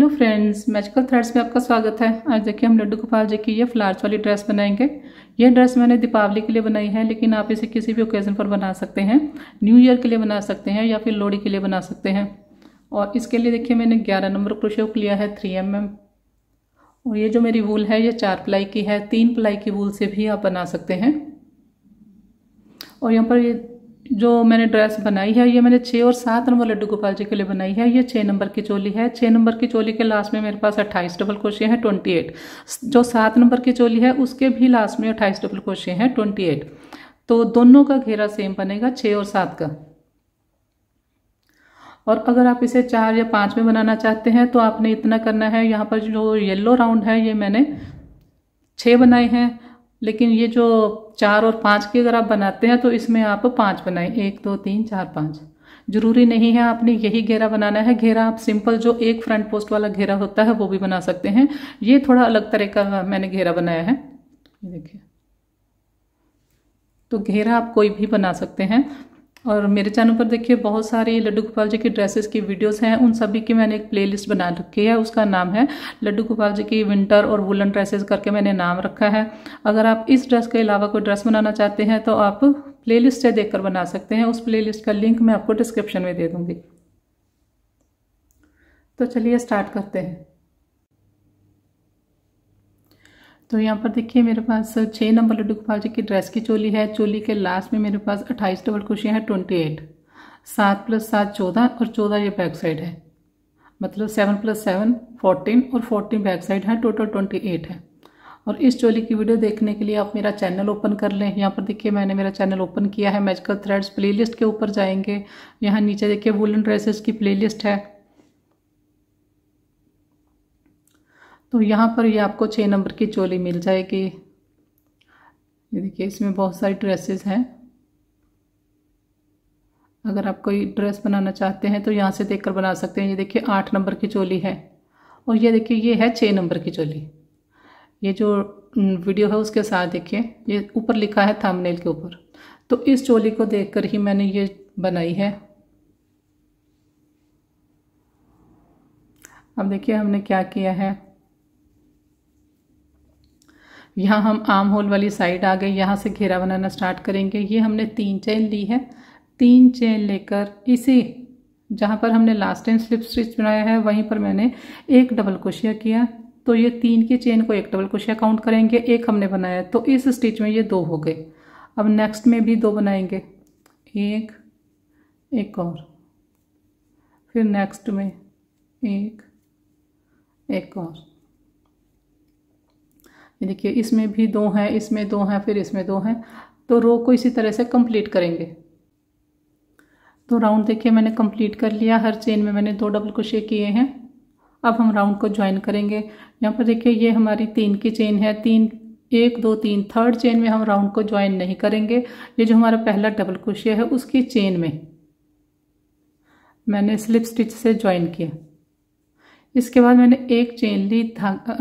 Hello friends magical threads में आपका स्वागत है आज देखिए हम लड्डू गोपाल जी की ये फ्लार्स वाली ड्रेस बनाएंगे ये ड्रेस मैंने दीपावली के लिए बनाई है लेकिन आप इसे किसी भी ओकेज़न पर बना सकते हैं न्यू ईयर के लिए बना सकते हैं या फिर लोहड़ी के लिए बना सकते हैं और इसके लिए देखिए मैंने ग्यारह नंबर क्रोशेप लिया है थ्री एम mm. और ये जो मेरी वूल है ये चार प्लाई की है तीन प्लाई की वूल से भी आप बना सकते हैं और यहाँ पर ये जो मैंने ड्रेस बनाई है ये मैंने छः और सात नंबर लड्डू गोपाल जी के लिए बनाई है ये छः नंबर की चोली है छः नंबर की चोली के लास्ट में मेरे पास अट्ठाईस डबल कोशे हैं ट्वेंटी एट जो सात नंबर की चोली है उसके भी लास्ट में अट्ठाईस डबल कोशे हैं ट्वेंटी एट तो दोनों का घेरा सेम बनेगा छः और सात का और अगर आप इसे चार या पाँच में बनाना चाहते हैं तो आपने इतना करना है यहाँ पर जो येल्लो राउंड है ये मैंने छः बनाए हैं लेकिन ये जो चार और पाँच की अगर आप बनाते हैं तो इसमें आप पाँच बनाएं एक दो तीन चार पाँच जरूरी नहीं है आपने यही घेरा बनाना है घेरा आप सिंपल जो एक फ्रंट पोस्ट वाला घेरा होता है वो भी बना सकते हैं ये थोड़ा अलग तरह का मैंने घेरा बनाया है देखिए तो घेरा आप कोई भी बना सकते हैं और मेरे चैनल पर देखिए बहुत सारी लड्डू गोपाल जी की ड्रेसेस की वीडियोस हैं उन सभी की मैंने एक प्लेलिस्ट बना रखी है उसका नाम है लड्डू गोपाल जी की विंटर और वुलन ड्रेसेस करके मैंने नाम रखा है अगर आप इस ड्रेस के अलावा कोई ड्रेस बनाना चाहते हैं तो आप प्लेलिस्ट से देखकर बना सकते हैं उस प्ले का लिंक मैं आपको डिस्क्रिप्शन में दे दूँगी तो चलिए स्टार्ट करते हैं तो यहाँ पर देखिए मेरे पास छः नंबर लड्डू गोपाल जी की ड्रेस की चोली है चोली के लास्ट में मेरे पास अट्ठाईस डबल क्रोशिया है ट्वेंटी एट सात प्लस सात चौदह और चौदह ये बैक साइड है मतलब सेवन प्लस सेवन फोर्टीन और फोर्टीन बैक साइड है टोटल ट्वेंटी एट है और इस चोली की वीडियो देखने के लिए आप मेरा चैनल ओपन कर लें यहाँ पर देखिए मैंने मेरा चैनल ओपन किया है मैजिकल थ्रेड्स प्लेलिस्ट के ऊपर जाएंगे यहाँ नीचे देखिए वुलन ड्रेसेस की प्लेलिस्ट है तो यहाँ पर ये यह आपको छः नंबर की चोली मिल जाएगी ये देखिए इसमें बहुत सारी ड्रेसेस हैं अगर आप कोई ड्रेस बनाना चाहते हैं तो यहाँ से देख कर बना सकते हैं ये देखिए आठ नंबर की चोली है और ये देखिए ये है छः नंबर की चोली ये जो वीडियो है उसके साथ देखिए ये ऊपर लिखा है थामनेल के ऊपर तो इस चोली को देखकर ही मैंने ये बनाई है अब देखिए हमने क्या किया है यहाँ हम आम होल वाली साइड आ गए यहाँ से घेरा बनाना स्टार्ट करेंगे ये हमने तीन चेन ली है तीन चेन लेकर इसी जहाँ पर हमने लास्ट टाइम स्लिप स्टिच बनाया है वहीं पर मैंने एक डबल क्रोशिया किया तो ये तीन की चेन को एक डबल क्रोशिया काउंट करेंगे एक हमने बनाया तो इस स्टिच में ये दो हो गए अब नेक्स्ट में भी दो बनाएंगे एक एक और फिर नेक्स्ट में एक एक और ये देखिए इसमें भी दो हैं इसमें दो हैं फिर इसमें दो हैं तो रो को इसी तरह से कंप्लीट करेंगे तो राउंड देखिए मैंने कंप्लीट कर लिया हर चेन में मैंने दो डबल क्रोशे किए हैं अब हम राउंड को ज्वाइन करेंगे यहाँ पर देखिए ये हमारी तीन की चेन है तीन एक दो तीन थर्ड चेन में हम राउंड को ज्वाइन नहीं करेंगे ये जो हमारा पहला डबल क्रोशिया है उसकी चेन में मैंने स्लिप स्टिच से ज्वाइन किया इसके बाद मैंने एक चेन ली धागा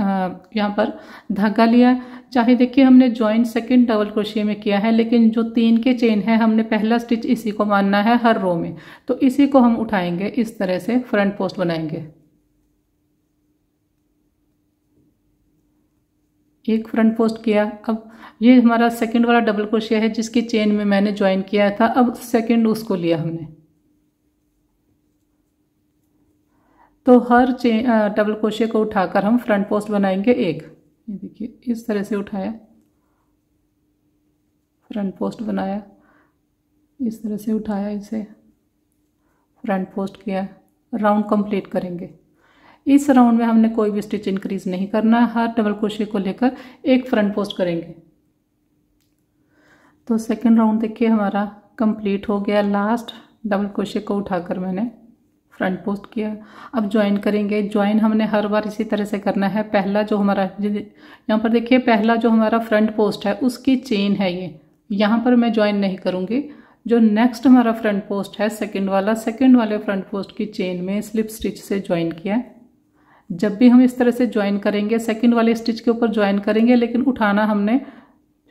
यहाँ पर धागा लिया चाहे देखिए हमने जॉइंट सेकंड डबल क्रोशिया में किया है लेकिन जो तीन के चेन है हमने पहला स्टिच इसी को मानना है हर रो में तो इसी को हम उठाएंगे इस तरह से फ्रंट पोस्ट बनाएंगे एक फ्रंट पोस्ट किया अब ये हमारा सेकंड वाला डबल क्रोशिया है जिसकी चेन में मैंने ज्वाइन किया था अब सेकेंड उसको लिया हमने तो हर चे डबल क्रोशे को उठाकर हम फ्रंट पोस्ट बनाएंगे एक ये देखिए इस तरह से उठाया फ्रंट पोस्ट बनाया इस तरह से उठाया इसे फ्रंट पोस्ट किया राउंड कंप्लीट करेंगे इस राउंड में हमने कोई भी स्टिच इंक्रीज नहीं करना है हर डबल क्रोशे को लेकर एक फ्रंट पोस्ट करेंगे तो सेकंड राउंड देखिए हमारा कंप्लीट हो गया लास्ट डबल क्रोशे को उठाकर मैंने फ्रंट पोस्ट किया अब ज्वाइन करेंगे ज्वाइन हमने हर बार इसी तरह से करना है पहला जो हमारा यहाँ पर देखिए पहला जो हमारा फ्रंट पोस्ट है उसकी चेन है ये यहाँ पर मैं ज्वाइन नहीं करूँगी जो नेक्स्ट हमारा फ्रंट पोस्ट है सेकंड वाला सेकंड वाले फ्रंट पोस्ट की चेन में स्लिप स्टिच से ज्वाइन किया है जब भी हम इस तरह से ज्वाइन करेंगे सेकंड वाले स्टिच के ऊपर ज्वाइन करेंगे लेकिन उठाना हमने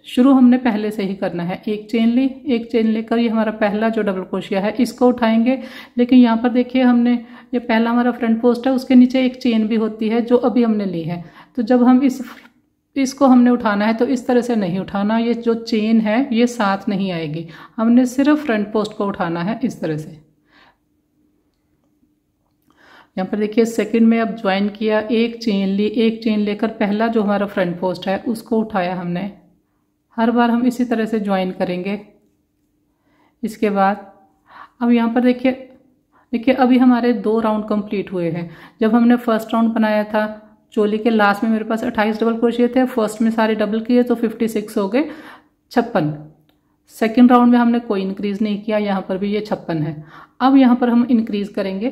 शुरू हमने पहले से ही करना है एक चेन ली एक चेन लेकर ये हमारा पहला जो डबल क्रोशिया है इसको उठाएंगे लेकिन यहाँ पर देखिए हमने ये पहला हमारा फ्रंट पोस्ट है उसके नीचे एक चेन भी होती है जो अभी हमने ली है तो जब हम इस इसको हमने उठाना है तो इस तरह से नहीं उठाना ये जो चेन है ये साथ नहीं आएगी हमने सिर्फ फ्रंट पोस्ट को उठाना है इस तरह से यहाँ पर देखिए सेकंड में अब ज्वाइन किया एक चेन ली एक चेन लेकर पहला जो हमारा फ्रंट पोस्ट है उसको उठाया हमने हर बार हम इसी तरह से ज्वाइन करेंगे इसके बाद अब यहाँ पर देखिए देखिए अभी हमारे दो राउंड कंप्लीट हुए हैं जब हमने फर्स्ट राउंड बनाया था चोली के लास्ट में मेरे पास अट्ठाईस डबल क्रोशिए थे फर्स्ट में सारे डबल किए तो फिफ्टी सिक्स हो गए छप्पन सेकेंड राउंड में हमने कोई इंक्रीज़ नहीं किया यहाँ पर भी ये छप्पन है अब यहाँ पर हम इंक्रीज़ करेंगे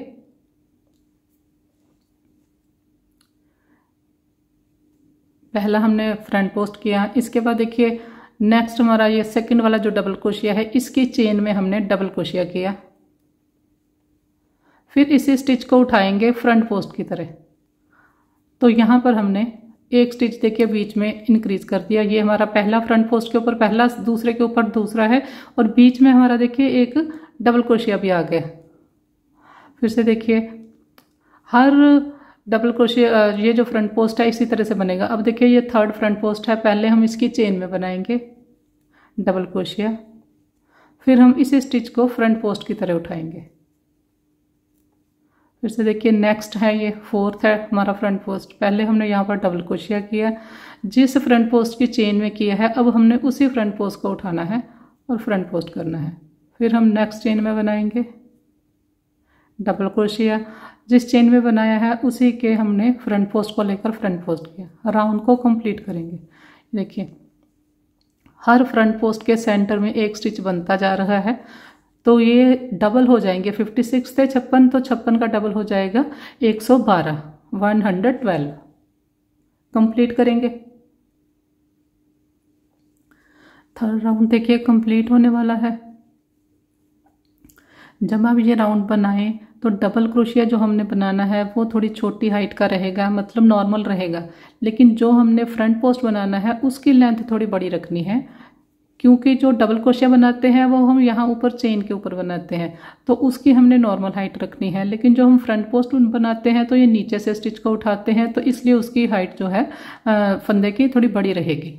पहला हमने फ्रंट पोस्ट किया इसके बाद देखिए नेक्स्ट हमारा ये सेकंड वाला जो डबल क्रोशिया है इसकी चेन में हमने डबल क्रोशिया किया फिर इसी स्टिच को उठाएंगे फ्रंट पोस्ट की तरह तो यहाँ पर हमने एक स्टिच देखिए बीच में इंक्रीज कर दिया ये हमारा पहला फ्रंट पोस्ट के ऊपर पहला दूसरे के ऊपर दूसरा है और बीच में हमारा देखिए एक डबल क्रोशिया भी आ गया फिर से देखिए हर डबल क्रोशिया uh, ये जो फ्रंट पोस्ट है इसी तरह से बनेगा अब देखिए ये थर्ड फ्रंट पोस्ट है पहले हम इसकी चेन में बनाएंगे डबल क्रोशिया फिर हम इसी स्टिच को फ्रंट पोस्ट की तरह उठाएंगे फिर से देखिए नेक्स्ट है ये फोर्थ है हमारा फ्रंट पोस्ट पहले हमने यहाँ पर डबल क्रोशिया किया जिस फ्रंट पोस्ट की चेन में किया है अब हमने उसी फ्रंट पोस्ट को उठाना है और फ्रंट पोस्ट करना है फिर हम नेक्स्ट चेन में बनाएंगे डबल क्रोशिया जिस चेन में बनाया है उसी के हमने फ्रंट पोस्ट को लेकर फ्रंट पोस्ट किया राउंड को कंप्लीट करेंगे देखिए हर फ्रंट पोस्ट के सेंटर में एक स्टिच बनता जा रहा है तो ये डबल हो जाएंगे फिफ्टी सिक्स थे छप्पन तो छप्पन का डबल हो जाएगा एक सौ बारह वन हंड्रेड ट्वेल्व कंप्लीट करेंगे थर्ड राउंड देखिए कंप्लीट होने वाला है जब आप ये राउंड बनाएं तो डबल क्रोशिया जो हमने बनाना है वो थोड़ी छोटी हाइट का रहेगा मतलब नॉर्मल रहेगा लेकिन जो हमने फ्रंट पोस्ट बनाना है उसकी लेंथ थोड़ी बड़ी रखनी है क्योंकि जो डबल क्रोशिया बनाते हैं वो हम यहाँ ऊपर चेन के ऊपर बनाते हैं तो उसकी हमने नॉर्मल हाइट रखनी है लेकिन जो हम फ्रंट पोस्ट बनाते हैं तो ये नीचे से स्टिच को उठाते हैं तो इसलिए उसकी हाइट जो है फंदे की थोड़ी बड़ी रहेगी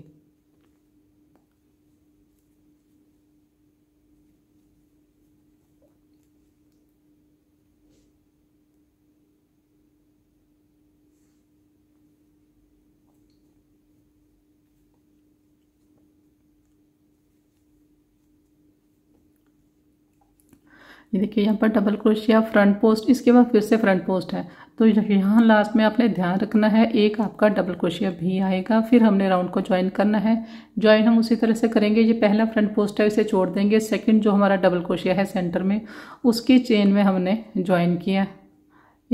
ये देखिए यहाँ पर डबल क्रोशिया फ्रंट पोस्ट इसके बाद फिर से फ्रंट पोस्ट है तो यहाँ लास्ट में आपने ध्यान रखना है एक आपका डबल क्रोशिया भी आएगा फिर हमने राउंड को ज्वाइन करना है ज्वाइन हम उसी तरह से करेंगे ये पहला फ्रंट पोस्ट है इसे छोड़ देंगे सेकंड जो हमारा डबल क्रोशिया है सेंटर में उसकी चेन में हमने ज्वाइन किया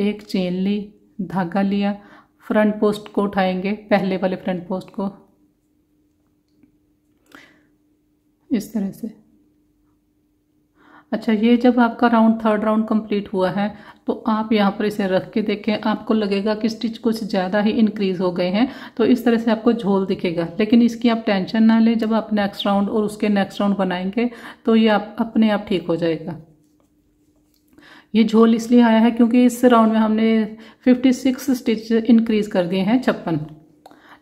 एक चेन ली धागा लिया फ्रंट पोस्ट को उठाएंगे पहले वाले फ्रंट पोस्ट को इस तरह से अच्छा ये जब आपका राउंड थर्ड राउंड कंप्लीट हुआ है तो आप यहाँ पर इसे रख के देखें आपको लगेगा कि स्टिच कुछ ज़्यादा ही इंक्रीज़ हो गए हैं तो इस तरह से आपको झोल दिखेगा लेकिन इसकी आप टेंशन ना लें जब आप नेक्स्ट राउंड और उसके नेक्स्ट राउंड बनाएंगे तो ये आप अपने आप ठीक हो जाएगा ये झोल इसलिए आया है क्योंकि इस राउंड में हमने 56 स्टिच इंक्रीज़ कर दिए हैं छप्पन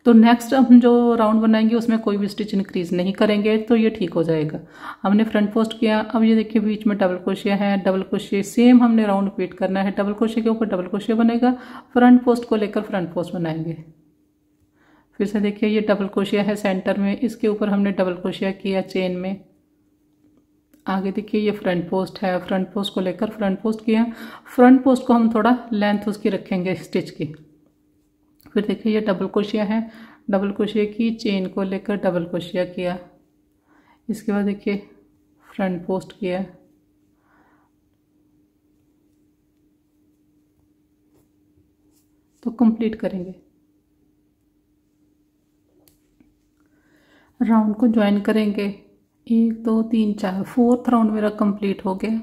तो नेक्स्ट हम जो राउंड बनाएंगे उसमें कोई भी स्टिच इंक्रीज नहीं करेंगे तो ये ठीक हो जाएगा हमने फ्रंट पोस्ट किया अब ये देखिए बीच में डबल क्रोशिया है डबल क्रोशिया सेम हमने राउंड रिपीट करना है डबल क्रोशिया के ऊपर डबल क्रोशिया बनेगा फ्रंट पोस्ट को लेकर फ्रंट पोस्ट बनाएंगे फिर से देखिए ये डबल क्रोशिया है सेंटर में इसके ऊपर हमने डबल क्रोशिया किया चेन में आगे देखिए ये फ्रंट पोस्ट है फ्रंट पोस्ट को लेकर फ्रंट पोस्ट किया फ्रंट पोस्ट को हम थोड़ा लेंथ उसकी रखेंगे स्टिच की फिर देखिए ये डबल क्रोशिया है डबल क्रोशिया की चेन को लेकर डबल क्रोशिया किया इसके बाद देखिए फ्रंट पोस्ट किया तो कंप्लीट करेंगे राउंड को ज्वाइन करेंगे एक दो तीन चार फोर्थ राउंड मेरा कंप्लीट हो गया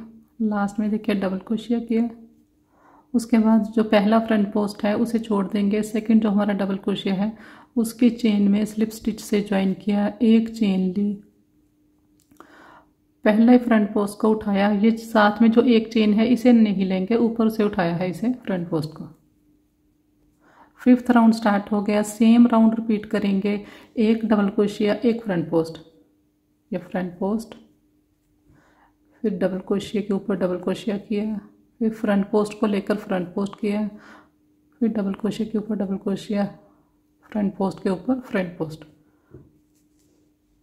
लास्ट में देखिए डबल क्रोशिया किया उसके बाद जो पहला फ्रंट पोस्ट है उसे छोड़ देंगे सेकंड जो हमारा डबल क्रोशिया है उसके चेन में स्लिप स्टिच से ज्वाइन किया एक चेन ली पहले फ्रंट पोस्ट को उठाया ये साथ में जो एक चेन है इसे नहीं लेंगे ऊपर से उठाया है इसे फ्रंट पोस्ट को फिफ्थ राउंड स्टार्ट हो गया सेम राउंड रिपीट करेंगे एक डबल क्रोशिया एक फ्रंट पोस्ट ये फ्रंट पोस्ट फिर डबल क्रोशिया के ऊपर डबल क्रोशिया किया फिर फ्रंट पोस्ट को लेकर फ्रंट पोस्ट किया फिर डबल क्रोशिया के ऊपर डबल क्रोशिया फ्रंट पोस्ट के ऊपर फ्रंट पोस्ट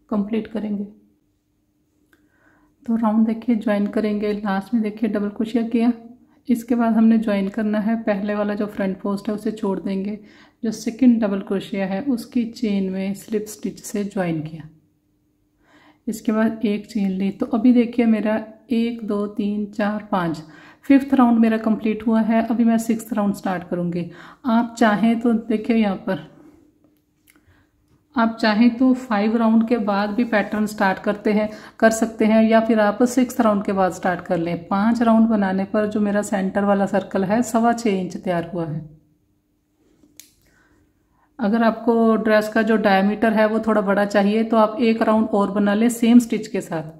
कंप्लीट करेंगे तो राउंड देखिए ज्वाइन करेंगे लास्ट में देखिए डबल क्रोशिया किया इसके बाद हमने ज्वाइन करना है पहले वाला जो फ्रंट पोस्ट है उसे छोड़ देंगे जो सेकंड डबल क्रोशिया है उसकी चेन में स्लिप स्टिच से ज्वाइन किया इसके बाद एक चेन ली तो अभी देखिए मेरा एक दो तीन चार पाँच फिफ्थ राउंड मेरा कंप्लीट हुआ है अभी मैं सिक्स राउंड स्टार्ट करूँगी आप चाहें तो देखिए यहाँ पर आप चाहें तो फाइव राउंड के बाद भी पैटर्न स्टार्ट करते हैं कर सकते हैं या फिर आप सिक्स राउंड के बाद स्टार्ट कर लें पांच राउंड बनाने पर जो मेरा सेंटर वाला सर्कल है सवा छः इंच तैयार हुआ है अगर आपको ड्रेस का जो डायमीटर है वो थोड़ा बड़ा चाहिए तो आप एक राउंड और बना लें सेम स्टिच के साथ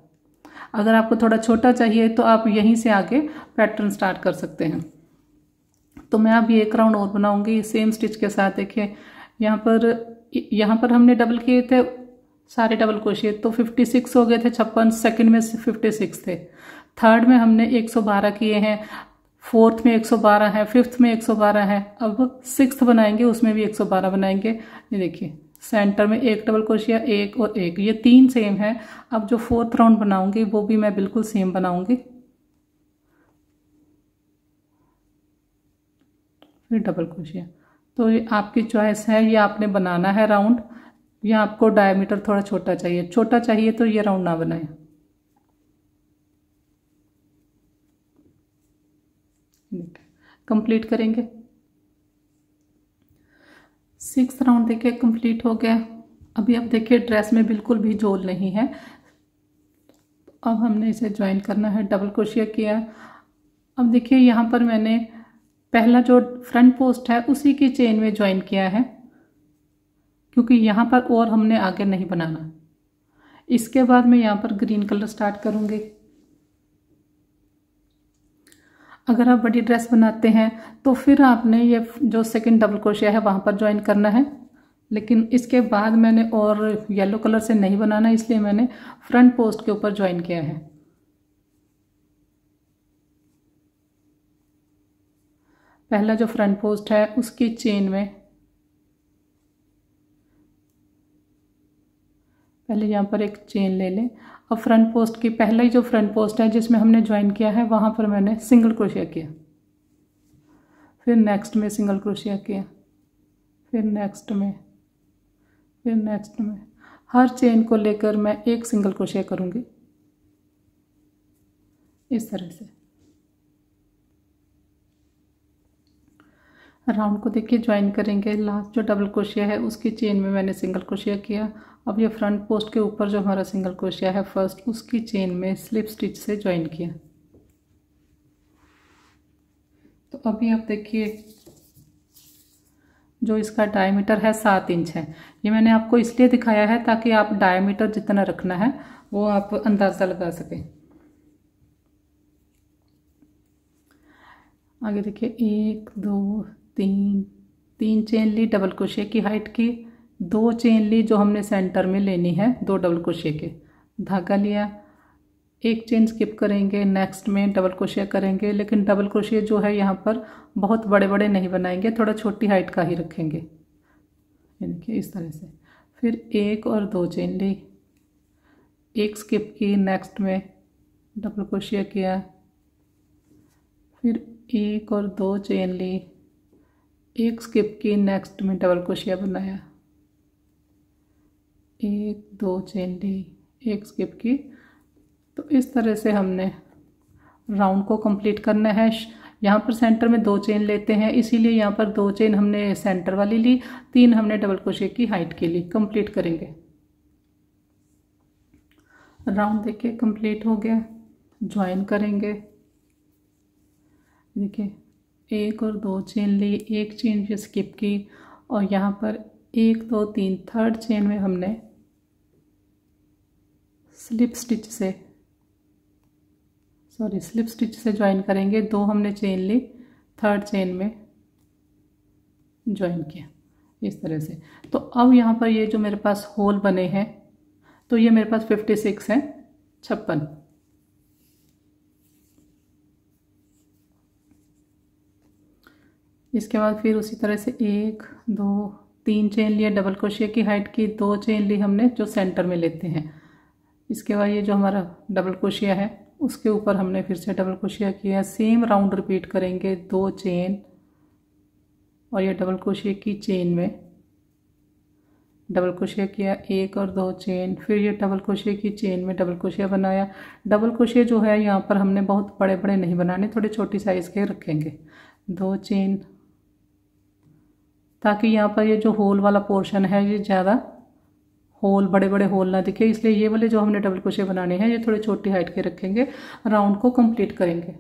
अगर आपको थोड़ा छोटा चाहिए तो आप यहीं से आके पैटर्न स्टार्ट कर सकते हैं तो मैं अब एक राउंड और बनाऊंगी सेम स्टिच के साथ देखिए यहाँ पर यहाँ पर हमने डबल किए थे सारे डबल क्रोशिए तो 56 हो गए थे छप्पन सेकंड में 56 थे थर्ड में हमने 112 किए हैं फोर्थ में 112 है फिफ्थ में 112 है अब सिक्स बनाएंगे उसमें भी 112 बनाएंगे ये देखिए सेंटर में एक डबल क्रोशिया एक और एक ये तीन सेम है अब जो फोर्थ राउंड बनाऊंगी वो भी मैं बिल्कुल सेम बनाऊंगी फिर डबल क्रोशिया तो ये आपकी चॉइस है ये आपने बनाना है राउंड या आपको डायमीटर थोड़ा छोटा चाहिए छोटा चाहिए तो ये राउंड ना बनाए कंप्लीट करेंगे सिक्स राउंड देखिए कंप्लीट हो गया अभी आप देखिए ड्रेस में बिल्कुल भी झोल नहीं है अब हमने इसे ज्वाइन करना है डबल क्रोशिया किया अब देखिए यहाँ पर मैंने पहला जो फ्रंट पोस्ट है उसी की चेन में ज्वाइन किया है क्योंकि यहाँ पर और हमने आगे नहीं बनाना इसके बाद मैं यहाँ पर ग्रीन कलर स्टार्ट करूँगी अगर आप बड़ी ड्रेस बनाते हैं तो फिर आपने ये जो सेकंड डबल क्रोशिया है वहाँ पर ज्वाइन करना है लेकिन इसके बाद मैंने और येलो कलर से नहीं बनाना इसलिए मैंने फ्रंट पोस्ट के ऊपर ज्वाइन किया है पहला जो फ्रंट पोस्ट है उसकी चेन में पहले यहाँ पर एक चेन ले लें और फ्रंट पोस्ट की पहला ही जो फ्रंट पोस्ट है जिसमें हमने ज्वाइन किया है वहाँ पर मैंने सिंगल क्रोशिया किया फिर नेक्स्ट में सिंगल क्रोशिया किया फिर नेक्स्ट में फिर नेक्स्ट में हर चेन को लेकर मैं एक सिंगल क्रोशिया करूँगी इस तरह से राउंड को देखिए ज्वाइन करेंगे लास्ट जो डबल क्रोशिया है उसकी चेन में मैंने सिंगल क्रोशिया किया अब ये फ्रंट पोस्ट के ऊपर जो हमारा सिंगल क्रोशिया है फर्स्ट उसकी चेन में स्लिप स्टिच से ज्वाइन किया तो अभी आप देखिए जो इसका डायमीटर है सात इंच है ये मैंने आपको इसलिए दिखाया है ताकि आप डायमीटर जितना रखना है वो आप अंदाज़ा लगा सकें आगे देखिए एक दो तीन तीन चेन ली डबल क्रोशिया की हाइट की दो चेन ली जो हमने सेंटर में लेनी है दो डबल क्रोशे के धागा लिया एक चेन स्किप करेंगे नेक्स्ट में डबल क्रोशे करेंगे लेकिन डबल क्रोशे जो है यहाँ पर बहुत बड़े बड़े नहीं बनाएंगे थोड़ा छोटी हाइट का ही रखेंगे देखिए इस तरह से फिर एक और दो चेन ली एक स्किप की नेक्स्ट में डबल क्रोशे किया फिर एक और दो चेन ली एक स्किप की नेक्स्ट में डबल क्रोशिया बनाया एक दो चेन ली एक स्किप की तो इस तरह से हमने राउंड को कंप्लीट करना है यहाँ पर सेंटर में दो चेन लेते हैं इसीलिए यहाँ पर दो चेन हमने सेंटर वाली ली तीन हमने डबल क्रोशे की हाइट के लिए कंप्लीट करेंगे राउंड देखिए कंप्लीट हो गया ज्वाइन करेंगे देखिए एक और दो चेन ली एक चेन स्किप की और यहाँ पर एक दो तीन थर्ड चेन में हमने स्लिप स्टिच से सॉरी स्लिप स्टिच से ज्वाइन करेंगे दो हमने चेन ली थर्ड चेन में ज्वाइन किया इस तरह से तो अब यहाँ पर ये जो मेरे पास होल बने हैं तो ये मेरे पास फिफ्टी सिक्स हैं छप्पन इसके बाद फिर उसी तरह से एक दो तीन चेन लिए डबल क्रोशिया की हाइट की दो चेन ली हमने जो सेंटर में लेते हैं इसके बाद ये जो हमारा डबल क्रोशिया है उसके ऊपर हमने फिर से डबल क्रोशिया किया सेम राउंड रिपीट करेंगे दो चेन और ये डबल क्रोशिया की चेन में डबल क्रोशिया किया एक और दो चेन फिर ये डबल क्रोशिया की चेन में डबल क्रोशिया बनाया डबल क्रोशिया जो है यहाँ पर हमने बहुत बड़े बड़े नहीं बनाने थोड़े छोटी साइज़ के रखेंगे दो चेन ताकि यहाँ पर ये जो होल वाला पोर्शन है ये ज़्यादा होल बड़े बड़े होल ना दिखे इसलिए ये वाले जो हमने डबल क्रोशे बनाने हैं ये थोड़े छोटी हाइट के रखेंगे राउंड को कंप्लीट करेंगे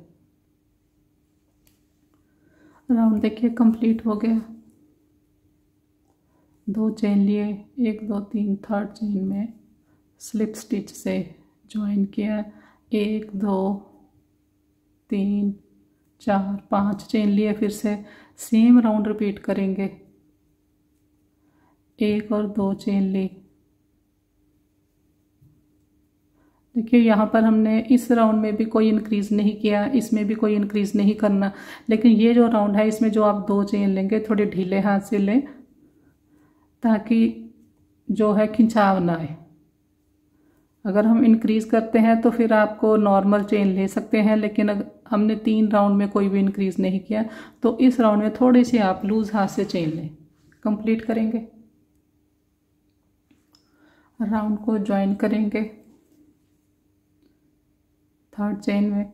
राउंड देखिए कंप्लीट हो गया दो चेन लिए एक दो तीन थर्ड चेन में स्लिप स्टिच से ज्वाइन किया एक दो तीन चार पांच चेन लिए फिर से सेम राउंड रिपीट करेंगे एक और दो चेन ली देखिए यहाँ पर हमने इस राउंड में भी कोई इंक्रीज़ नहीं किया इसमें भी कोई इंक्रीज़ नहीं करना लेकिन ये जो राउंड है इसमें जो आप दो चेन लेंगे थोड़े ढीले हाथ से लें ताकि जो है खिंचाव ना आए अगर हम इंक्रीज़ करते हैं तो फिर आपको नॉर्मल चेन ले सकते हैं लेकिन अगर हमने तीन राउंड में कोई भी इंक्रीज़ नहीं किया तो इस राउंड में थोड़े से आप लूज़ हाथ से चेन लें कंप्लीट करेंगे राउंड को ज्वाइन करेंगे थर्ड चेन में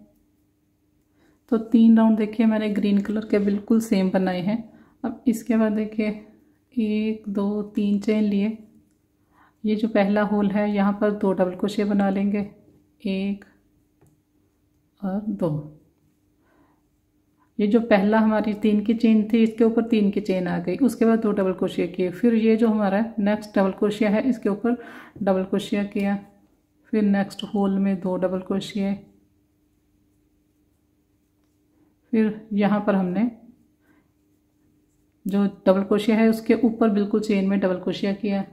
तो तीन राउंड देखिए मैंने ग्रीन कलर के बिल्कुल सेम बनाए हैं अब इसके बाद देखिए एक दो तीन चेन लिए ये जो पहला होल है यहाँ पर दो डबल क्रोशिया बना लेंगे एक और दो ये जो पहला हमारी तीन की चेन थी इसके ऊपर तीन की चेन आ गई उसके बाद दो डबल क्रोशिया किए फिर ये जो हमारा नेक्स्ट डबल क्रोशिया है इसके ऊपर डबल क्रोशिया किया फिर नेक्स्ट होल में दो डबल क्रोशिया फिर यहाँ पर हमने जो डबल क्रोशिया है उसके ऊपर बिल्कुल चेन में डबल क्रोशिया किया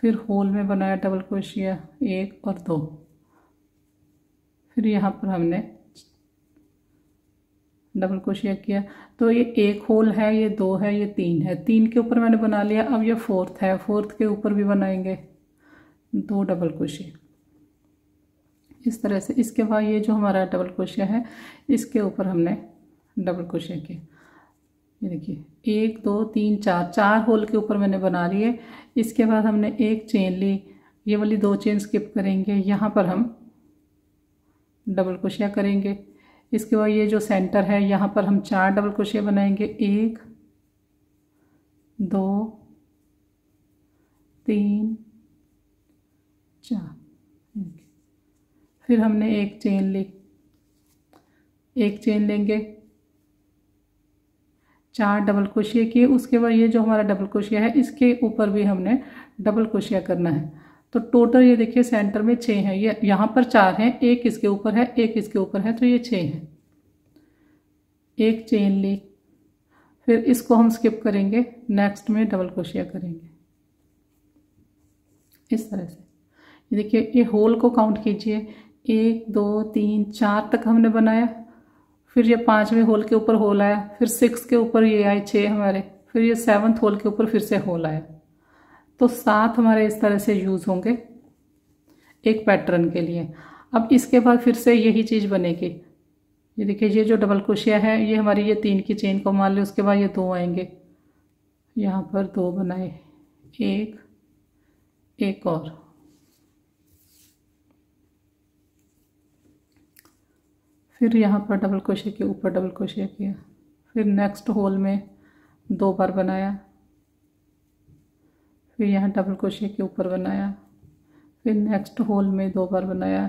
फिर होल में बनाया डबल क्रोशिया एक और दो फिर यहाँ पर हमने डबल क्रोशिया किया तो ये एक होल है ये दो है ये तीन है तीन के ऊपर मैंने बना लिया अब ये फोर्थ है फोर्थ के ऊपर भी बनाएंगे दो डबल क्रोशिया इस तरह से इसके बाद ये जो हमारा डबल क्रोशिया है इसके ऊपर हमने डबल क्रोशिया किया ये देखिए एक दो तीन चार चार होल के ऊपर मैंने बना लिए इसके बाद हमने एक चेन ली ये वाली दो चेन स्किप करेंगे यहाँ पर हम डबल क्रोशिया करेंगे इसके बाद ये जो सेंटर है यहाँ पर हम चार डबल क्रोशिया बनाएंगे एक दो तीन चार फिर हमने एक चेन ली एक चेन लेंगे चार डबल क्रोशिया किए उसके बाद ये जो हमारा डबल क्रोशिया है इसके ऊपर भी हमने डबल क्रोशिया करना है तो टोटल ये देखिए सेंटर में छः हैं ये यहाँ पर चार हैं एक इसके ऊपर है एक इसके ऊपर है तो ये छः हैं एक चेन ली फिर इसको हम स्किप करेंगे नेक्स्ट में डबल क्रोशिया करेंगे इस तरह से देखिए ये होल को काउंट कीजिए एक दो तीन चार तक हमने बनाया फिर ये पाँचवें होल के ऊपर होल आया फिर सिक्स के ऊपर ये आए छः हमारे फिर ये सेवन्थ होल के ऊपर फिर से होल आया तो सात हमारे इस तरह से यूज़ होंगे एक पैटर्न के लिए अब इसके बाद फिर से यही चीज़ बनेगी ये देखिए ये जो डबल क्रोशिया है ये हमारी ये तीन की चेन को मान ली उसके बाद ये दो आएंगे यहाँ पर दो बनाए एक एक और फिर यहाँ पर डबल क्रोशिया के ऊपर डबल क्रोशिया किया फिर नेक्स्ट होल में दो बार बनाया फिर यहाँ डबल क्रोशिया के ऊपर बनाया फिर नेक्स्ट होल में दो बार बनाया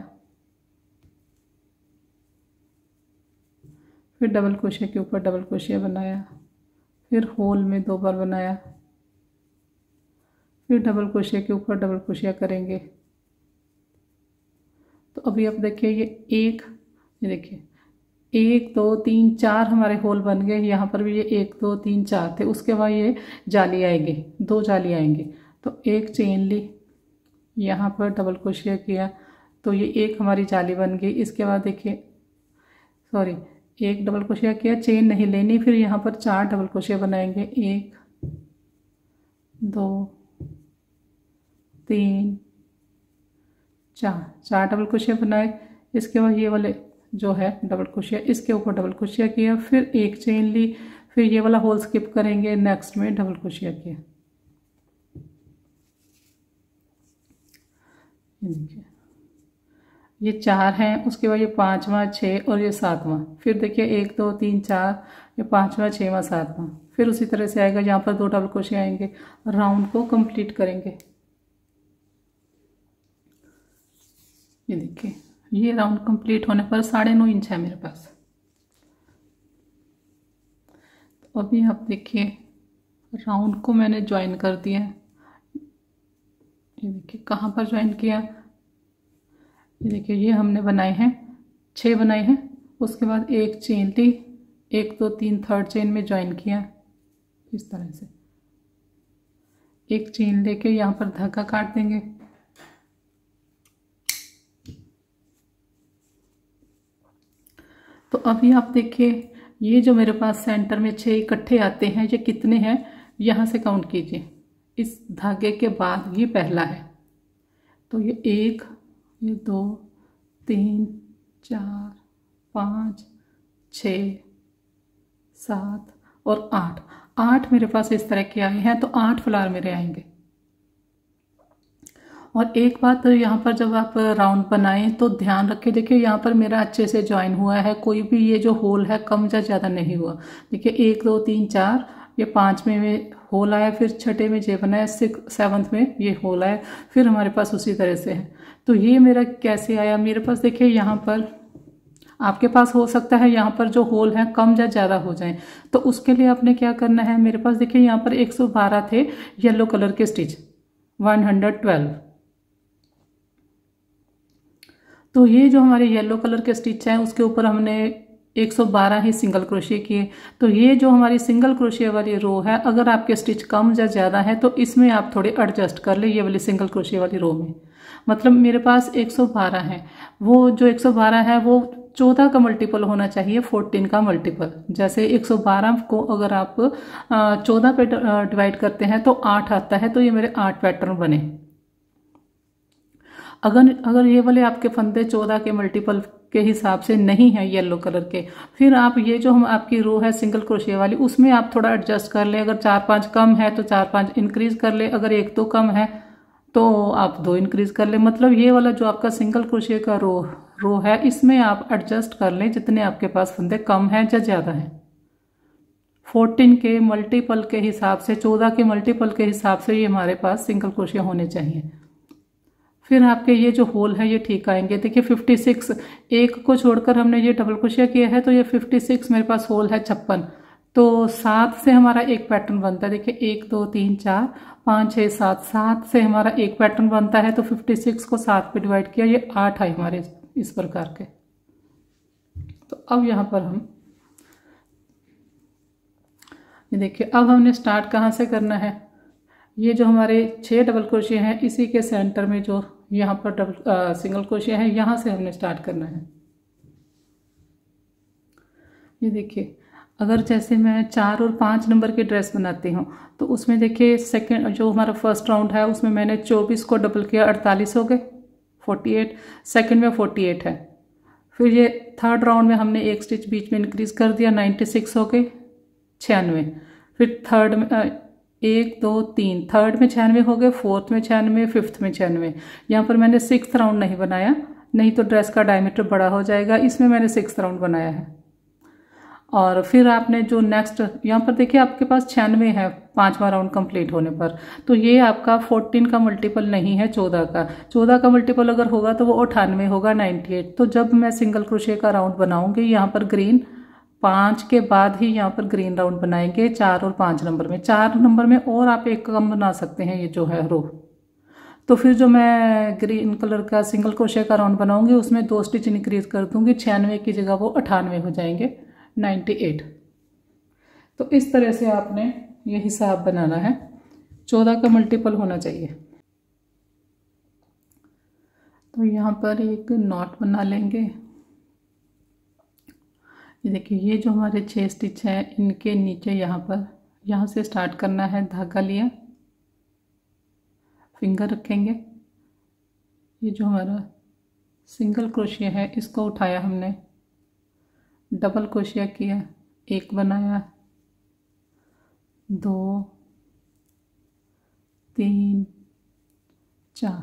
फिर डबल क्रोशिया के ऊपर डबल क्रोशिया बनाया फिर होल में दो बार बनाया फिर डबल क्रोशिया के ऊपर डबल क्रोशिया करेंगे तो अभी आप देखिए ये एक ये देखिए एक दो तीन चार हमारे होल बन गए यहाँ पर भी ये एक दो तीन चार थे उसके बाद ये जाली आएगी दो जाली आएंगी तो एक चेन ली यहाँ पर डबल क्रोशिया किया तो ये एक हमारी जाली बन गई इसके बाद देखिए सॉरी एक डबल क्रोशिया किया चेन नहीं लेनी फिर यहाँ पर चार डबल क्रोशिया बनाएंगे एक दो तीन चार चार डबल क्रोशिया बनाए इसके बाद ये वाले जो है डबल क्रोशिया इसके ऊपर डबल क्रोशिया किया फिर एक चेन ली फिर ये वाला होल स्किप करेंगे नेक्स्ट में डबल क्रोशिया किया ये चार हैं उसके बाद ये पांचवा छः और ये सातवां फिर देखिए एक दो तीन चार ये पांचवा छवा सातवां फिर उसी तरह से आएगा यहाँ पर दो डबल क्रोशिया आएंगे राउंड को कंप्लीट करेंगे ये देखिए ये राउंड कंप्लीट होने पर साढ़े नौ इंच है मेरे पास तो अभी आप देखिए राउंड को मैंने ज्वाइन कर दिया है ये देखिए कहाँ पर ज्वाइन किया ये देखिए ये हमने बनाए हैं छः बनाए हैं उसके बाद एक चेन ली एक दो तो तीन थर्ड चेन में ज्वाइन किया इस तरह से एक चेन लेके यहाँ पर धागा काट देंगे तो अभी आप देखिए ये जो मेरे पास सेंटर में छः इकट्ठे आते हैं ये कितने हैं यहाँ से काउंट कीजिए इस धागे के बाद ये पहला है तो ये एक ये दो तीन चार पाँच छ सात और आठ आठ मेरे पास इस तरह के आए हैं तो आठ फ्लावर मेरे आएंगे और एक बात तो यहाँ पर जब आप राउंड बनाएं तो ध्यान रखें देखिए यहाँ पर मेरा अच्छे से ज्वाइन हुआ है कोई भी ये जो होल है कम या ज़्यादा नहीं हुआ देखिए एक दो तीन चार ये पाँचवें में होल आया फिर छठे में जे बनाया सिक्स सेवन्थ में ये होल आया फिर हमारे पास उसी तरह से है तो ये मेरा कैसे आया मेरे पास देखिए यहाँ पर आपके पास हो सकता है यहाँ पर जो होल हैं कम या ज़्यादा हो जाएं तो उसके लिए आपने क्या करना है मेरे पास देखिए यहाँ पर 112 थे येलो कलर के स्टिच 112 तो ये जो हमारे येलो कलर के स्टिच हैं उसके ऊपर हमने 112 ही सिंगल क्रोशिया किए तो ये जो हमारी सिंगल क्रोशिया वाली रो है अगर आपके स्टिच कम या ज़्यादा है तो इसमें आप थोड़े एडजस्ट कर ले ये वाली सिंगल क्रोशिया वाली रो में मतलब मेरे पास 112 है वो जो 112 है वो 14 का मल्टीपल होना चाहिए 14 का मल्टीपल जैसे 112 को अगर आप 14 पे डिवाइड करते हैं तो 8 आता है तो ये मेरे 8 पैटर्न बने अगर अगर ये वाले आपके फंदे चौदह के मल्टीपल के हिसाब से नहीं है येलो कलर के फिर आप ये जो हम आपकी रो है सिंगल क्रोशिया वाली उसमें आप थोड़ा एडजस्ट कर लें अगर चार पांच कम है तो चार पांच इंक्रीज कर लें अगर एक दो तो कम है तो आप दो इंक्रीज कर लें मतलब ये वाला जो आपका सिंगल क्रोशिया का रो रो है इसमें आप एडजस्ट कर लें जितने आपके पास फंदे कम हैं या ज़्यादा हैं फोर्टीन के मल्टीपल के हिसाब से चौदह के मल्टीपल के हिसाब से ये हमारे पास सिंगल क्रोशिया होने चाहिए फिर आपके ये जो होल है ये ठीक आएंगे देखिए 56 एक को छोड़कर हमने ये डबल क्रोशिया किया है तो ये 56 मेरे पास होल है छप्पन तो सात से हमारा एक पैटर्न बनता है देखिए एक दो तीन चार पाँच छः सात सात से हमारा एक पैटर्न बनता है तो फिफ्टी सिक्स को सात पे डिवाइड किया ये आठ आई हमारे इस प्रकार के तो अब यहाँ पर हम ये देखिए अब हमने स्टार्ट कहाँ से करना है ये जो हमारे छः डबल क्रोशिया हैं इसी के सेंटर में जो यहाँ पर डबल सिंगल क्रोशिया है यहाँ से हमने स्टार्ट करना है ये देखिए अगर जैसे मैं चार और पाँच नंबर के ड्रेस बनाती हूँ तो उसमें देखिए सेकंड जो हमारा फर्स्ट राउंड है उसमें मैंने चौबीस को डबल किया अड़तालीस हो गए फोर्टी एट सेकेंड में फोर्टी एट है फिर ये थर्ड राउंड में हमने एक स्टिच बीच में इंक्रीज़ कर दिया नाइन्टी सिक्स हो गए छियानवे फिर थर्ड में uh, एक दो तीन थर्ड में छियानवे हो गए फोर्थ में छियानवे फिफ्थ में छियानवे यहाँ पर मैंने सिक्स राउंड नहीं बनाया नहीं तो ड्रेस का डायमीटर बड़ा हो जाएगा इसमें मैंने सिक्स राउंड बनाया है और फिर आपने जो नेक्स्ट यहाँ पर देखिए आपके पास छियानवे है पाँचवा राउंड कंप्लीट होने पर तो ये आपका फोर्टीन का मल्टीपल नहीं है चौदह का चौदह का मल्टीपल अगर होगा तो वो अठानवे होगा नाइन्टी एट तो जब मैं सिंगल क्रोशे का राउंड बनाऊंगी यहाँ पर ग्रीन पाँच के बाद ही यहाँ पर ग्रीन राउंड बनाएंगे चार और पाँच नंबर में चार नंबर में और आप एक कम बना सकते हैं ये जो है रो तो फिर जो मैं ग्रीन कलर का सिंगल क्रोशे का राउंड बनाऊंगी उसमें दो स्टिच इनक्रीज कर दूंगी छियानवे की जगह वो अठानवे हो जाएंगे नाइन्टी एट तो इस तरह से आपने ये हिसाब बनाना है चौदह का मल्टीपल होना चाहिए तो यहाँ पर एक नॉट बना लेंगे ये देखिए ये जो हमारे छः स्टिच हैं इनके नीचे यहाँ पर यहाँ से स्टार्ट करना है धागा लिया फिंगर रखेंगे ये जो हमारा सिंगल क्रोशिया है इसको उठाया हमने डबल क्रोशिया किया एक बनाया दो तीन चार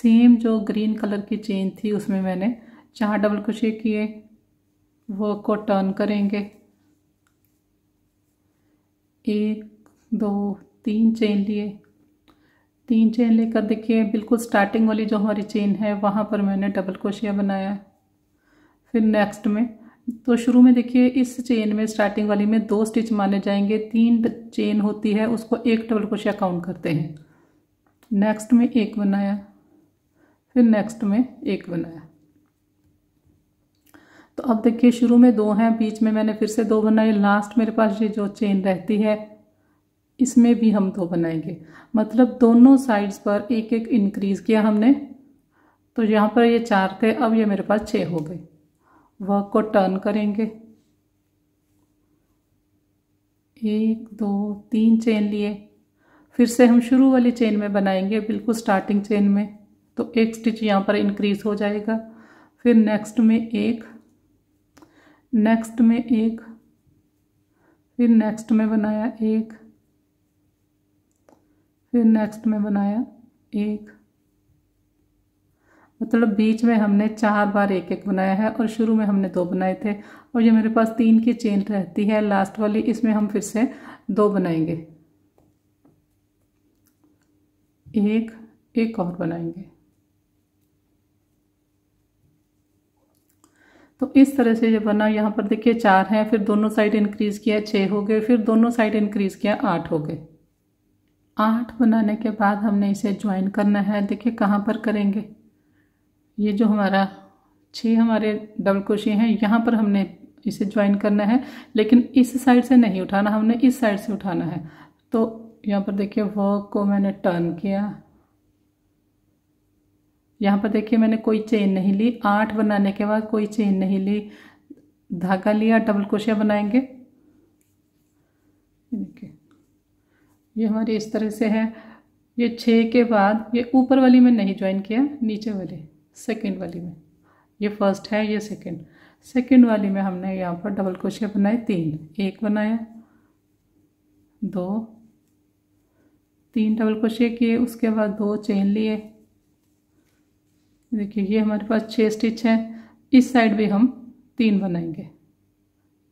सेम जो ग्रीन कलर की चेन थी उसमें मैंने चार डबल क्रोशिया किए वर्क को टर्न करेंगे एक दो तीन चेन लिए तीन चेन लेकर देखिए बिल्कुल स्टार्टिंग वाली जो हमारी चेन है वहाँ पर मैंने डबल क्रोशिया बनाया फिर नेक्स्ट में तो शुरू में देखिए इस चेन में स्टार्टिंग वाली में दो स्टिच माने जाएंगे तीन चेन होती है उसको एक डबल क्रोशिया काउंट करते हैं नेक्स्ट में एक बनाया फिर नेक्स्ट में एक बनाया तो अब देखिए शुरू में दो हैं बीच में मैंने फिर से दो बनाए लास्ट मेरे पास ये जो चेन रहती है इसमें भी हम दो बनाएंगे मतलब दोनों साइड्स पर एक एक इंक्रीज़ किया हमने तो यहाँ पर ये चार थे अब ये मेरे पास छः हो गए वर्क को टर्न करेंगे एक दो तीन चेन लिए फिर से हम शुरू वाली चेन में बनाएंगे बिल्कुल स्टार्टिंग चेन में तो एक स्टिच यहाँ पर इंक्रीज़ हो जाएगा फिर नेक्स्ट में एक नेक्स्ट में एक फिर नेक्स्ट में बनाया एक फिर नेक्स्ट में बनाया एक मतलब बीच में हमने चार बार एक एक बनाया है और शुरू में हमने दो बनाए थे और ये मेरे पास तीन की चेन रहती है लास्ट वाली इसमें हम फिर से दो बनाएंगे एक एक और बनाएंगे तो इस तरह से ये बना यहाँ पर देखिए चार हैं फिर दोनों साइड इंक्रीज़ किया छः हो गए फिर दोनों साइड इंक्रीज़ किया आठ हो गए आठ बनाने के बाद हमने इसे ज्वाइन करना है देखिए कहाँ पर करेंगे ये जो हमारा छः हमारे डबल क्रोशे हैं यहाँ पर हमने इसे ज्वाइन करना है लेकिन इस साइड से नहीं उठाना हमने इस साइड से उठाना है तो यहाँ पर देखिए वर्क को मैंने टर्न किया यहाँ पर देखिए मैंने कोई चेन नहीं ली आठ बनाने के बाद कोई चेन नहीं ली धागा लिया डबल क्रोशिया बनाएंगे देखिए ये हमारी इस तरह से है ये छः के बाद ये ऊपर वाली में नहीं ज्वाइन किया नीचे वाली सेकेंड वाली में ये फर्स्ट है ये सेकेंड सेकेंड वाली में हमने यहाँ पर डबल क्रोशिया बनाए तीन एक बनाया दो तीन डबल क्रोशिया किए उसके बाद दो चेन लिए देखिए ये हमारे पास छः स्टिच है इस साइड भी हम तीन बनाएंगे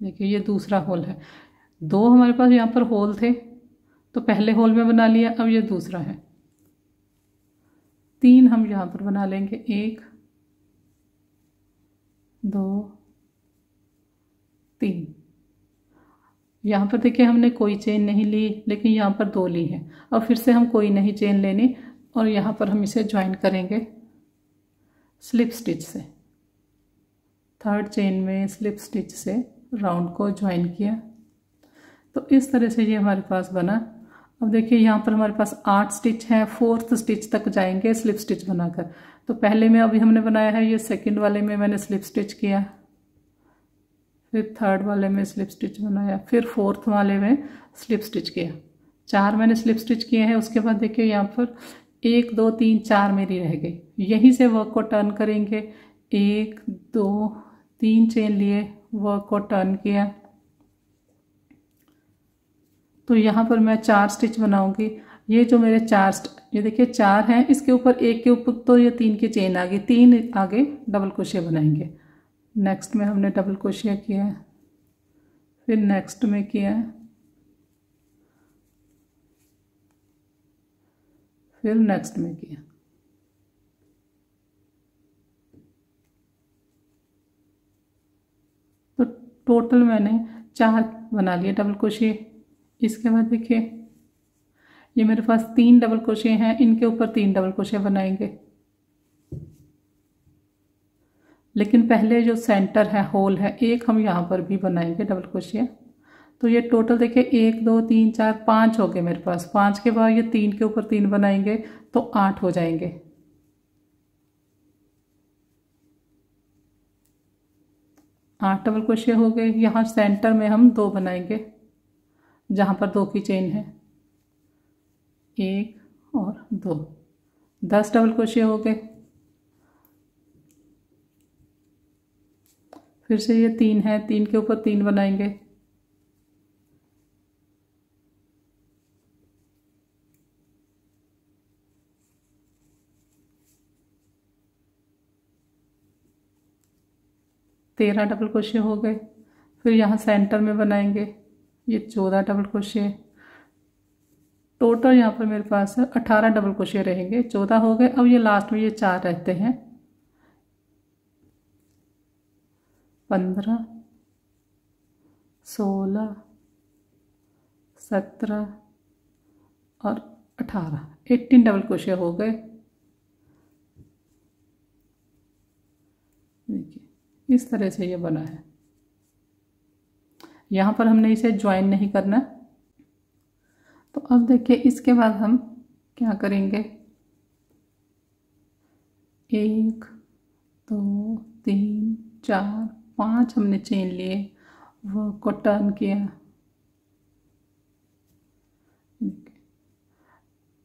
देखिए ये दूसरा होल है दो हमारे पास यहाँ पर होल थे तो पहले होल में बना लिया अब ये दूसरा है तीन हम यहाँ पर बना लेंगे एक दो तीन यहाँ पर देखिए हमने कोई चेन नहीं ली लेकिन यहाँ पर दो ली है और फिर से हम कोई नहीं चेन लेनी और यहाँ पर हम इसे ज्वाइन करेंगे स्लिप स्टिच से थर्ड चेन में स्लिप स्टिच से राउंड को ज्वाइन किया तो इस तरह से ये हमारे पास बना अब देखिए यहाँ पर हमारे पास आठ स्टिच है फोर्थ स्टिच तक जाएंगे स्लिप स्टिच बनाकर तो पहले में अभी हमने बनाया है ये सेकंड वाले में मैंने स्लिप स्टिच किया फिर थर्ड वाले में स्लिप स्टिच बनाया फिर फोर्थ वाले में स्लिप स्टिच किया चार मैंने स्लिप स्टिच किए हैं उसके बाद देखिए यहाँ पर एक दो तीन चार मेरी रह गई यहीं से वर्क को टर्न करेंगे एक दो तीन चेन लिए वर्क को टर्न किया तो यहाँ पर मैं चार स्टिच बनाऊंगी ये जो मेरे चार ये देखिए चार हैं इसके ऊपर एक के ऊपर तो ये तीन की चेन आ गई तीन आगे डबल क्रोशिया बनाएंगे नेक्स्ट में हमने डबल क्रोशिया किया फिर नेक्स्ट में किया फिर नेक्स्ट में किया टोटल मैंने चार बना लिए डबल क्रोशे इसके बाद देखिए ये मेरे पास तीन डबल क्रोशे हैं इनके ऊपर तीन डबल क्रोशे बनाएंगे लेकिन पहले जो सेंटर है होल है एक हम यहाँ पर भी बनाएंगे डबल क्रोशे तो ये टोटल देखिए एक दो तीन चार पाँच हो गए मेरे पास पाँच के बाद ये तीन के ऊपर तीन बनाएंगे तो आठ हो जाएंगे आठ डबल क्रोशिया हो गए यहाँ सेंटर में हम दो बनाएंगे जहाँ पर दो की चेन है एक और दो दस डबल क्रोशिया हो गए फिर से ये तीन है तीन के ऊपर तीन बनाएंगे तेरह डबल क्रोशे हो गए फिर यहाँ सेंटर में बनाएंगे ये चौदह डबल क्रोशे टोटल यहाँ पर मेरे पास अठारह डबल क्रोशे रहेंगे चौदह हो गए अब ये लास्ट में ये चार रहते हैं पंद्रह सोलह सत्रह और अठारह एट्टीन डबल क्रोशे हो गए इस तरह से ये बना है यहाँ पर हमने इसे ज्वाइन नहीं करना तो अब देखिए इसके बाद हम क्या करेंगे एक दो तीन चार पांच हमने चेन लिए वो को टर्न किया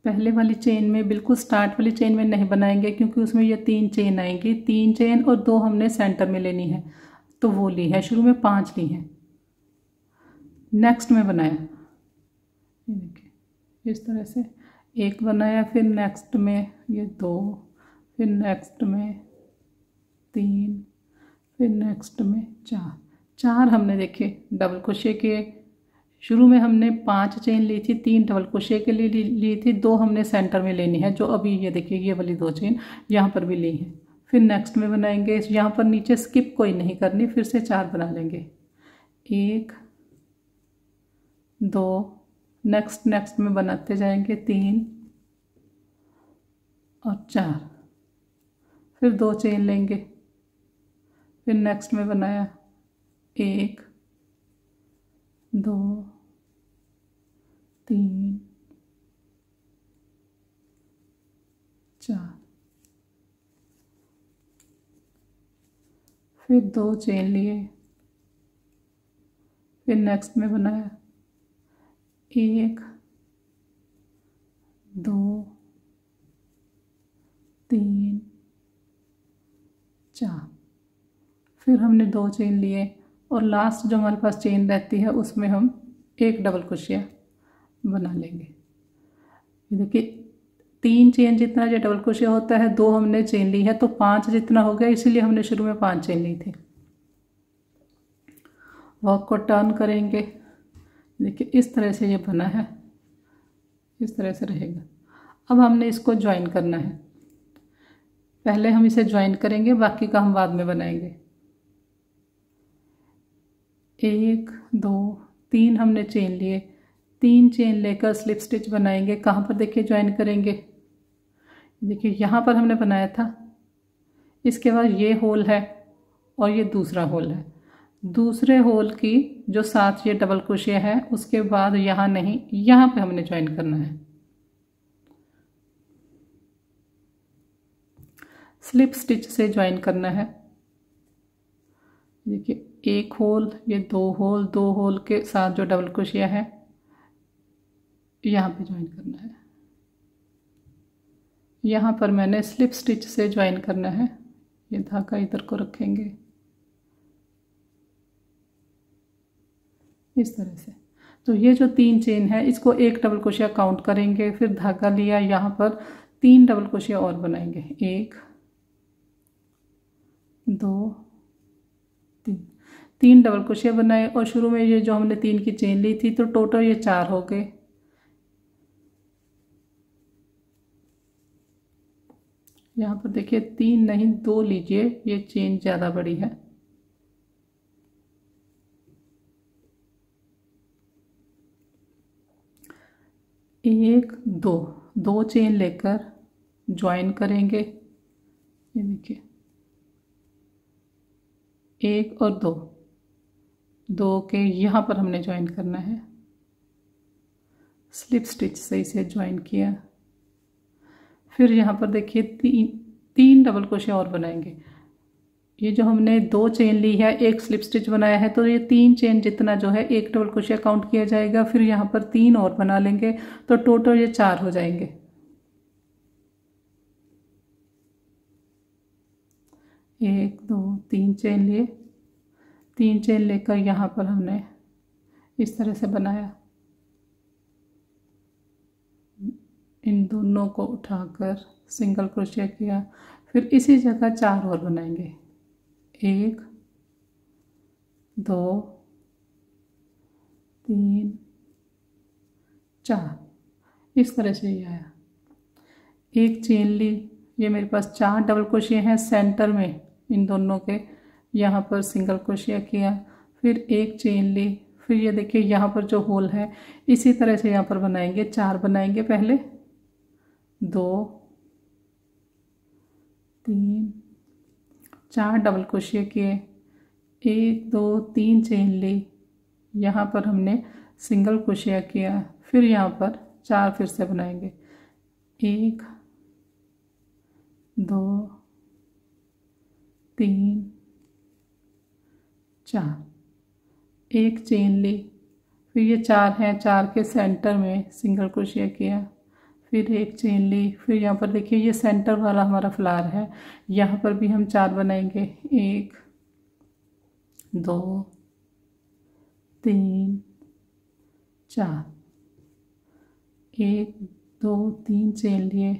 पहले वाली चेन में बिल्कुल स्टार्ट वाली चेन में नहीं बनाएंगे क्योंकि उसमें ये तीन चेन आएंगी तीन चेन और दो हमने सेंटर में लेनी है तो वो ली है शुरू में पांच ली है नेक्स्ट में बनाया देखिए इस तरह से एक बनाया फिर नेक्स्ट में ये दो फिर नेक्स्ट में तीन फिर नेक्स्ट में चार चार हमने देखे डबल क्रोशे के शुरू में हमने पांच चेन ली थी तीन डबल क्रोशे के लिए ली थी दो हमने सेंटर में लेनी है जो अभी ये देखिए ये वाली दो चेन यहाँ पर भी ली है फिर नेक्स्ट में बनाएंगे यहाँ पर नीचे स्किप कोई नहीं करनी फिर से चार बना लेंगे एक दो नेक्स्ट नेक्स्ट में बनाते जाएंगे तीन और चार फिर दो चेन लेंगे फिर नेक्स्ट में बनाया एक दो तीन चार फिर दो चेन लिए फिर नेक्स्ट में बनाया एक दो तीन चार फिर हमने दो चेन लिए और लास्ट जो हमारे पास चेन रहती है उसमें हम एक डबल क्रोशिया बना लेंगे देखिए तीन चेन जितना जो डबल क्रोशिया होता है दो हमने चेन ली है तो पांच जितना हो गया इसीलिए हमने शुरू में पांच चेन ली थी वर्क को टर्न करेंगे देखिए इस तरह से ये बना है इस तरह से रहेगा अब हमने इसको ज्वाइन करना है पहले हम इसे ज्वाइन करेंगे बाकी का हम बाद में बनाएंगे एक दो तीन हमने चेन लिए तीन चेन लेकर स्लिप स्टिच बनाएंगे कहाँ पर देखिए ज्वाइन करेंगे देखिए यहाँ पर हमने बनाया था इसके बाद ये होल है और ये दूसरा होल है दूसरे होल की जो साथ ये डबल क्रोशिया है उसके बाद यहाँ नहीं यहाँ पे हमने ज्वाइन करना है स्लिप स्टिच से ज्वाइन करना है देखिए एक होल ये दो होल दो होल के साथ जो डबल क्रोशिया है यहाँ पे ज्वाइन करना है यहाँ पर मैंने स्लिप स्टिच से ज्वाइन करना है ये धागा इधर को रखेंगे इस तरह से तो ये जो तीन चेन है इसको एक डबल क्रोशिया काउंट करेंगे फिर धागा लिया यहाँ पर तीन डबल क्रोशिया और बनाएंगे एक दो तीन तीन डबल क्रोशिया बनाए और शुरू में ये जो हमने तीन की चेन ली थी तो टोटल ये चार हो गए यहाँ पर देखिए तीन नहीं दो लीजिए ये चेन ज़्यादा बड़ी है एक दो दो चेन लेकर ज्वाइन करेंगे ये देखिए एक और दो दो के यहाँ पर हमने ज्वाइन करना है स्लिप स्टिच से इसे ज्वाइन किया फिर यहाँ पर देखिए तीन तीन डबल क्रोशिया और बनाएंगे ये जो हमने दो चेन ली है एक स्लिप स्टिच बनाया है तो ये तीन चेन जितना जो है एक डबल क्रोशिया काउंट किया जाएगा फिर यहाँ पर तीन और बना लेंगे तो टोटल ये चार हो जाएंगे एक दो तीन चेन लिए तीन चेन लेकर यहाँ पर हमने इस तरह से बनाया इन दोनों को उठाकर सिंगल क्रोशिया किया फिर इसी जगह चार और बनाएंगे एक दो तीन चार इस तरह से ये आया एक चेन ली ये मेरे पास चार डबल क्रोशिया हैं सेंटर में इन दोनों के यहाँ पर सिंगल क्रोशिया किया फिर एक चेन ली फिर ये देखिए यहाँ पर जो होल है इसी तरह से यहाँ पर बनाएंगे चार बनाएंगे पहले दो तीन चार डबल क्रोशिए किए एक दो तीन चेन ली यहाँ पर हमने सिंगल क्रोशिया किया फिर यहाँ पर चार फिर से बनाएंगे एक दो तीन चार एक चेन ली फिर ये चार हैं चार के सेंटर में सिंगल क्रोशिया किया फिर एक चेन ली फिर यहाँ पर देखिए ये सेंटर वाला हमारा फ्लावर है यहाँ पर भी हम चार बनाएंगे एक दो तीन चार एक दो तीन चेन लिए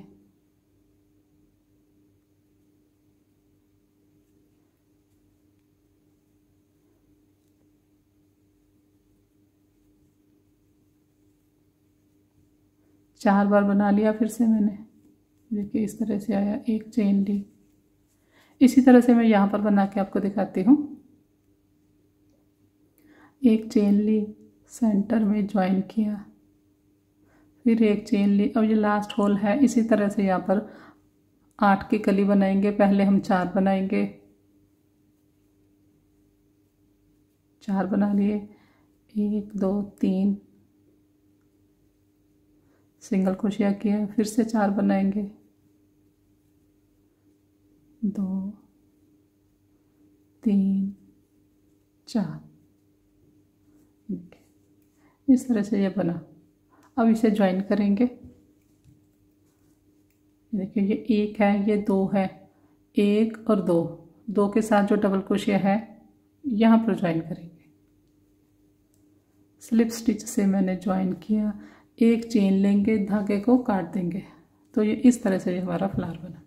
चार बार बना लिया फिर से मैंने देखिए इस तरह से आया एक चेन ली इसी तरह से मैं यहाँ पर बना के आपको दिखाती हूँ एक चेन ली सेंटर में ज्वाइन किया फिर एक चेन ली अब ये लास्ट होल है इसी तरह से यहाँ पर आठ की कली बनाएंगे पहले हम चार बनाएंगे चार बना लिए एक दो तीन सिंगल क्रोशिया किया फिर से चार बनाएंगे दो तीन चार इस तरह से ये बना अब इसे ज्वाइन करेंगे देखिए ये एक है ये दो है एक और दो दो के साथ जो डबल क्रोशिया है यहाँ पर ज्वाइन करेंगे स्लिप स्टिच से मैंने ज्वाइन किया एक चेन लेंगे धागे को काट देंगे तो ये इस तरह से हमारा फ्लावर बना